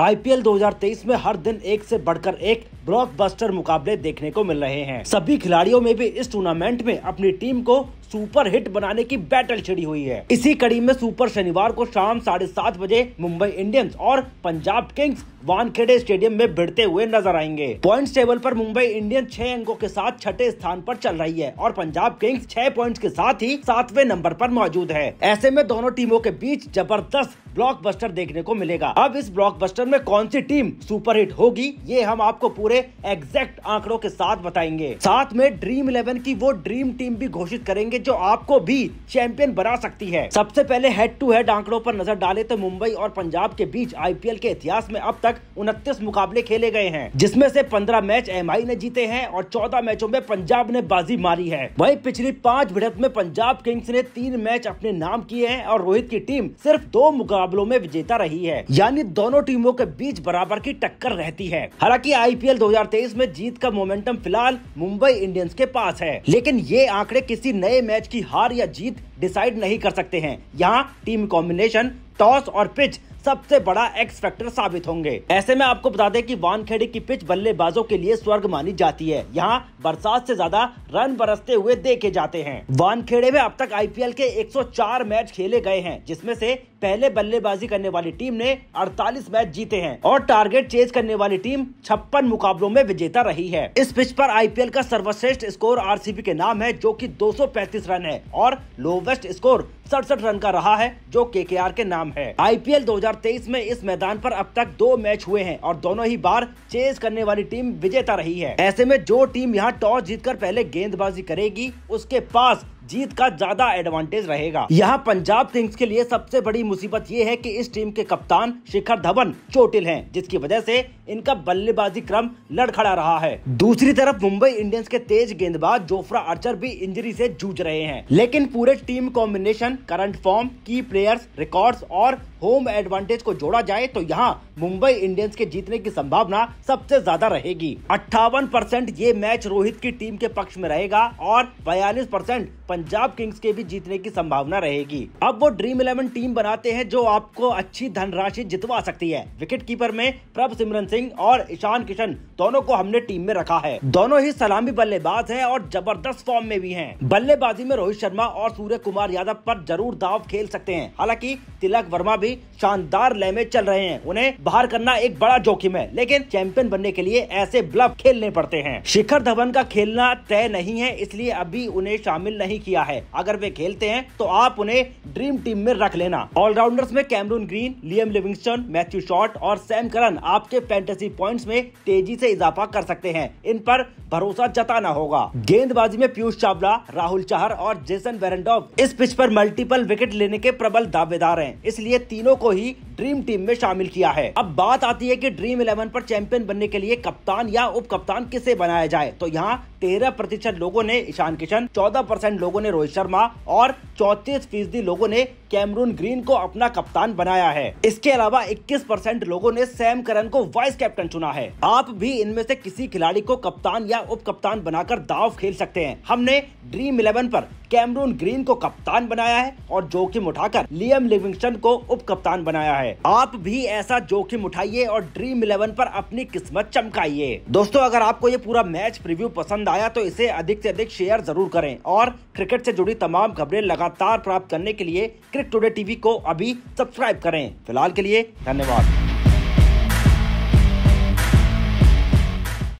IPL 2023 में हर दिन एक से बढ़कर एक ब्लॉकबस्टर मुकाबले देखने को मिल रहे हैं सभी खिलाड़ियों में भी इस टूर्नामेंट में अपनी टीम को सुपर हिट बनाने की बैटल छिड़ी हुई है इसी कड़ी में सुपर शनिवार को शाम साढ़े सात बजे मुंबई इंडियंस और पंजाब किंग्स वानखेड़े स्टेडियम में भिड़ते हुए नजर आएंगे पॉइंट टेबल पर मुंबई इंडियंस छह अंकों के साथ छठे स्थान पर चल रही है और पंजाब किंग्स छह पॉइंट्स के साथ ही सातवें नंबर पर मौजूद है ऐसे में दोनों टीमों के बीच जबरदस्त ब्लॉकबस्टर देखने को मिलेगा अब इस ब्लॉकबस्टर में कौन सी टीम सुपर हिट होगी ये हम आपको पूरे एग्जैक्ट आंकड़ों के साथ बताएंगे साथ में ड्रीम इलेवन की वो ड्रीम टीम भी घोषित करेंगे जो आपको भी चैंपियन बना सकती है सबसे पहले हेड टू हेड आंकड़ों पर नजर डाले तो मुंबई और पंजाब के बीच आईपीएल के इतिहास में अब तक उनतीस मुकाबले खेले गए हैं जिसमें से 15 मैच एम ने जीते हैं और 14 मैचों में पंजाब ने बाजी मारी है वही पिछली पाँच भिड़त में पंजाब किंग्स ने तीन मैच अपने नाम किए हैं और रोहित की टीम सिर्फ दो मुकाबलों में विजेता रही है यानी दोनों टीमों के बीच बराबर की टक्कर रहती है हालांकि आईपीएल 2023 में जीत का मोमेंटम फिलहाल मुंबई इंडियंस के पास है लेकिन ये आंकड़े किसी नए मैच की हार या जीत डिसाइड नहीं कर सकते हैं यहाँ टीम कॉम्बिनेशन टॉस और पिच सबसे बड़ा एक्स फैक्टर साबित होंगे ऐसे में आपको बता दें कि वानखेड़े की पिच बल्लेबाजों के लिए स्वर्ग मानी जाती है यहाँ बरसात से ज्यादा रन बरसते हुए देखे जाते हैं वानखेड़े में अब तक आईपीएल के 104 मैच खेले गए हैं जिसमें से पहले बल्लेबाजी करने वाली टीम ने 48 मैच जीते हैं और टारगेट चेज करने वाली टीम छप्पन मुकाबलों में विजेता रही है इस पिच पर आईपीएल का सर्वश्रेष्ठ स्कोर आरसीबी के नाम है जो कि 235 रन है और लोवेस्ट स्कोर सड़सठ रन का रहा है जो के के नाम है आई 2023 में इस मैदान पर अब तक दो मैच हुए हैं और दोनों ही बार चेज करने वाली टीम विजेता रही है ऐसे में जो टीम यहाँ टॉस जीतकर पहले गेंदबाजी करेगी उसके पास जीत का ज्यादा एडवांटेज रहेगा यहाँ पंजाब किंग्स के लिए सबसे बड़ी मुसीबत ये है कि इस टीम के कप्तान शिखर धवन चोटिल हैं जिसकी वजह से इनका बल्लेबाजी क्रम लड़खड़ा रहा है दूसरी तरफ मुंबई इंडियंस के तेज गेंदबाज जोफ्रा आर्चर भी इंजरी से जूझ रहे हैं लेकिन पूरे टीम कॉम्बिनेशन करंट फॉर्म की प्लेयर्स रिकॉर्ड और होम एडवांटेज को जोड़ा जाए तो यहाँ मुंबई इंडियंस के जीतने की संभावना सबसे ज्यादा रहेगी अट्ठावन परसेंट ये मैच रोहित की टीम के पक्ष में रहेगा और बयालीस परसेंट पंजाब किंग्स के भी जीतने की संभावना रहेगी अब वो ड्रीम इलेवन टीम बनाते हैं जो आपको अच्छी धनराशि जितवा सकती है विकेट कीपर में प्रभ सिमरन सिंह और ईशान किशन दोनों को हमने टीम में रखा है दोनों ही सलामी बल्लेबाज है और जबरदस्त फॉर्म में भी है बल्लेबाजी में रोहित शर्मा और सूर्य कुमार यादव पर जरूर दाव खेल सकते हैं हालांकि तिलक वर्मा भी शानदार लय में चल रहे हैं उन्हें बाहर करना एक बड़ा जोखिम है लेकिन चैंपियन बनने के लिए ऐसे ब्लब खेलने पड़ते हैं शिखर धवन का खेलना तय नहीं है इसलिए अभी उन्हें शामिल नहीं नहीं किया है अगर वे खेलते हैं तो आप उन्हें ड्रीम टीम में रख लेना ऑलराउंडर्स में Cameron Green Liam Livingstone Matthew Short और सैम करन आपके फैंटेसी पॉइंट्स में तेजी से इजाफा कर सकते हैं इन पर भरोसा जताना होगा गेंदबाजी में पीयूष चावला राहुल चाहर और जेसन वेरेंडोव इस पिच पर मल्टीपल विकेट लेने के प्रबल दावेदार हैं इसलिए तीनों को ही ड्रीम टीम में शामिल किया है अब बात आती है कि ड्रीम इलेवन पर चैंपियन बनने के लिए कप्तान या उप कप्तान किसे बनाया जाए तो यहाँ तेरह प्रतिशत लोगो ने ईशान किशन चौदह परसेंट लोगो ने रोहित शर्मा और चौतीस फीसदी लोगो ने कैमरून ग्रीन को अपना कप्तान बनाया है इसके अलावा इक्कीस परसेंट लोगो ने सैम करन को वाइस कैप्टन चुना है आप भी इनमें से किसी खिलाड़ी को कप्तान या उप कप्तान बनाकर दाव खेल सकते हैं हमने ड्रीम इलेवन पर कैमरून ग्रीन को कप्तान बनाया है और जोखिम उठाकर लियम लिविंगस्टन को उप कप्तान बनाया है आप भी ऐसा जोखिम उठाइए और ड्रीम इलेवन पर अपनी किस्मत चमकाइए दोस्तों अगर आपको ये पूरा मैच प्रीव्यू पसंद आया तो इसे अधिक से अधिक शेयर जरूर करें और क्रिकेट से जुड़ी तमाम खबरें लगातार प्राप्त करने के लिए क्रिक टुडे टीवी को अभी सब्सक्राइब करें फिलहाल के लिए धन्यवाद